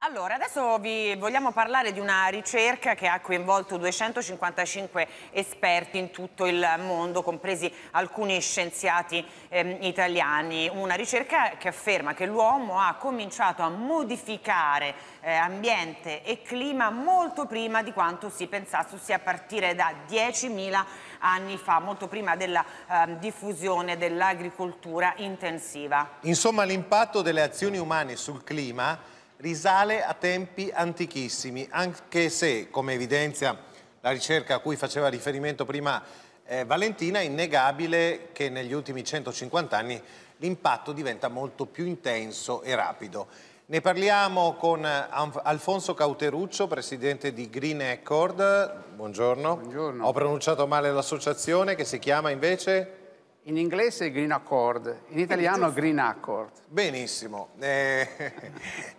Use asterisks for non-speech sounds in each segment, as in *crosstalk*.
Allora, adesso vi vogliamo parlare di una ricerca che ha coinvolto 255 esperti in tutto il mondo, compresi alcuni scienziati eh, italiani. Una ricerca che afferma che l'uomo ha cominciato a modificare eh, ambiente e clima molto prima di quanto si pensasse, ossia a partire da 10.000 anni fa, molto prima della eh, diffusione dell'agricoltura intensiva. Insomma, l'impatto delle azioni umane sul clima risale a tempi antichissimi, anche se, come evidenzia la ricerca a cui faceva riferimento prima eh, Valentina, è innegabile che negli ultimi 150 anni l'impatto diventa molto più intenso e rapido. Ne parliamo con eh, Alfonso Cauteruccio, presidente di Green Accord. Buongiorno. Buongiorno. Ho pronunciato male l'associazione che si chiama invece? In inglese Green Accord, in italiano Green Accord. Benissimo. Eh,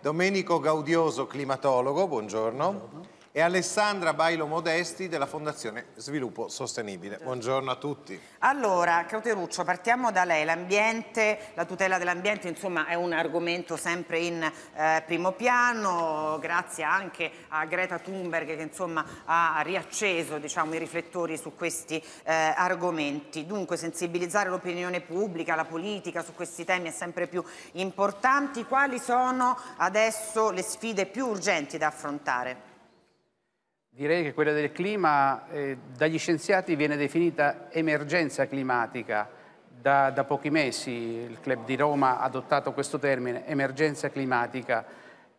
*laughs* Domenico Gaudioso, climatologo, buongiorno. buongiorno e Alessandra Bailo Modesti della Fondazione Sviluppo Sostenibile. Buongiorno a tutti. Allora, Cauteruccio, partiamo da lei. L'ambiente, la tutela dell'ambiente, insomma, è un argomento sempre in eh, primo piano, grazie anche a Greta Thunberg che insomma ha riacceso diciamo, i riflettori su questi eh, argomenti. Dunque, sensibilizzare l'opinione pubblica, la politica su questi temi è sempre più importante. Quali sono adesso le sfide più urgenti da affrontare? Direi che quella del clima eh, dagli scienziati viene definita emergenza climatica. Da, da, pochi mesi il Club di Roma ha adottato questo termine, emergenza climatica,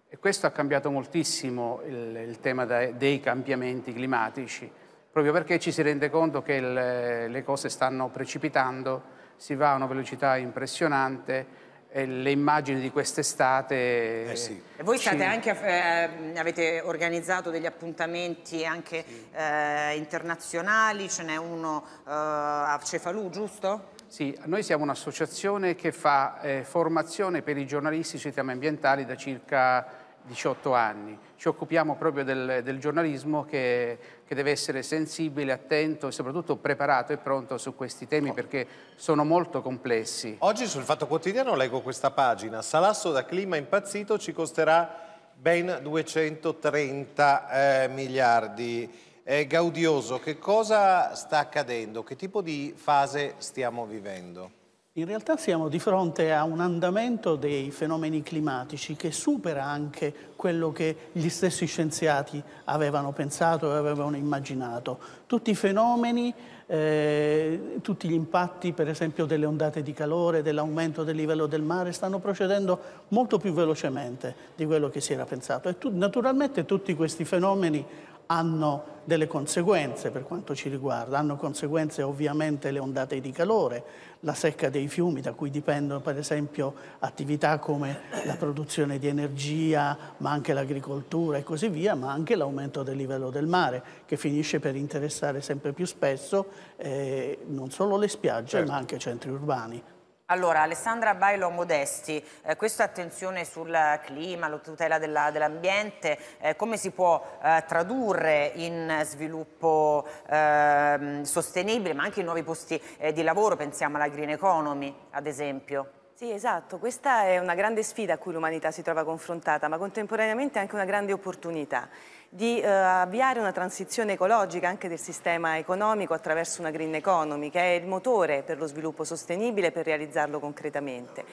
e questo ha cambiato moltissimo il, il tema da, dei cambiamenti climatici, proprio perché ci si rende conto che il, le cose stanno precipitando, si va a una velocità impressionante le immagini di quest'estate. Eh sì. E voi state anche, eh, avete organizzato degli appuntamenti anche sì. eh, internazionali, ce n'è uno eh, a Cefalù, giusto? Sì, noi siamo un'associazione che fa eh, formazione per i giornalisti sui temi ambientali da circa 18 anni. Ci occupiamo proprio del, del giornalismo che, che, deve essere sensibile, attento e soprattutto preparato e pronto su questi temi oh. perché sono molto complessi. Oggi sul Fatto Quotidiano leggo questa pagina. Salasso da clima impazzito ci costerà ben 230 eh, miliardi. Eh, Gaudioso, che cosa sta accadendo? Che tipo di fase stiamo vivendo? In realtà siamo di fronte a un andamento dei fenomeni climatici che supera anche quello che gli stessi scienziati avevano pensato e avevano immaginato. Tutti i fenomeni, eh, tutti gli impatti per esempio delle ondate di calore, dell'aumento del livello del mare stanno procedendo molto più velocemente di quello che si era pensato e tu, naturalmente tutti questi fenomeni hanno delle conseguenze per quanto ci riguarda, hanno conseguenze ovviamente le ondate di calore, la secca dei fiumi da cui dipendono per esempio attività come la produzione di energia, ma anche l'agricoltura e così via, ma anche l'aumento del livello del mare che finisce per interessare sempre più spesso eh, non solo le spiagge certo. ma anche i centri urbani. Allora, Alessandra Bailo Modesti, eh, questa attenzione sul clima, la tutela dell'ambiente, dell eh, come si può eh, tradurre in sviluppo ehm, sostenibile, ma anche in nuovi posti eh, di lavoro, pensiamo alla green economy ad esempio? Sì, esatto, questa è una grande sfida a cui l'umanità si trova confrontata, ma contemporaneamente anche una grande opportunità di eh, avviare una transizione ecologica anche del sistema economico attraverso una green economy, che è il motore per lo sviluppo sostenibile e per realizzarlo concretamente.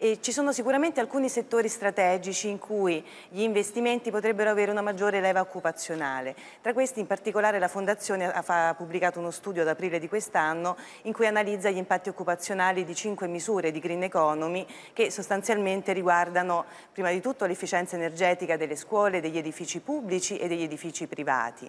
E ci sono sicuramente alcuni settori strategici in cui gli investimenti potrebbero avere una maggiore leva occupazionale. Tra questi in particolare la Fondazione ha pubblicato uno studio ad aprile di quest'anno in cui analizza gli impatti occupazionali di cinque misure di green economy che sostanzialmente riguardano prima di tutto l'efficienza energetica delle scuole, degli edifici pubblici e degli edifici privati.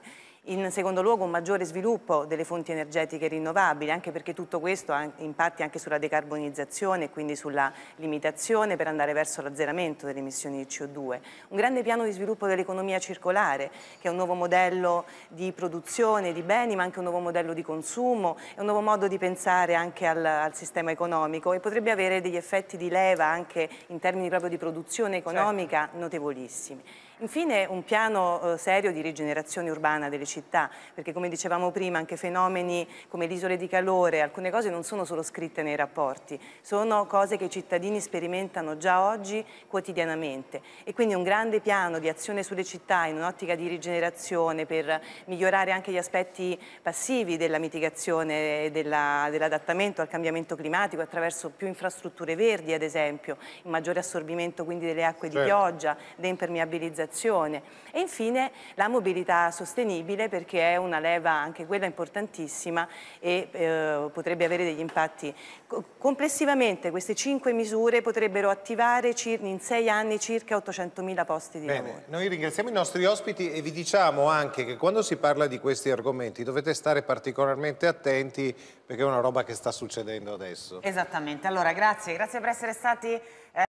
In secondo luogo un maggiore sviluppo delle fonti energetiche rinnovabili, anche perché tutto questo ha impatti anche sulla decarbonizzazione e quindi sulla limitazione per andare verso l'azzeramento delle emissioni di CO2. Un grande piano di sviluppo dell'economia circolare, che è un nuovo modello di produzione di beni, ma anche un nuovo modello di consumo, è un nuovo modo di pensare anche al, al sistema economico e potrebbe avere degli effetti di leva anche in termini proprio di produzione economica certo. notevolissimi. Infine un piano eh, serio di rigenerazione urbana delle città, perché come dicevamo prima anche fenomeni come l'isola di calore, alcune cose non sono solo scritte nei rapporti, sono cose che i cittadini sperimentano già oggi quotidianamente e quindi un grande piano di azione sulle città in un'ottica di rigenerazione per migliorare anche gli aspetti passivi della mitigazione e dell'adattamento al cambiamento climatico attraverso più infrastrutture verdi ad esempio, maggiore assorbimento quindi delle acque certo. di pioggia, deimpermeabilizzazione riabilitazione e infine la mobilità sostenibile perché è una leva anche quella importantissima e eh, potrebbe avere degli impatti. Complessivamente queste cinque misure potrebbero attivare in sei anni circa 800.000 posti di Bene, lavoro. Noi ringraziamo i nostri ospiti e vi diciamo anche che quando si parla di questi argomenti dovete stare particolarmente attenti perché è una roba che sta succedendo adesso. Esattamente, allora grazie, grazie per essere stati... Eh...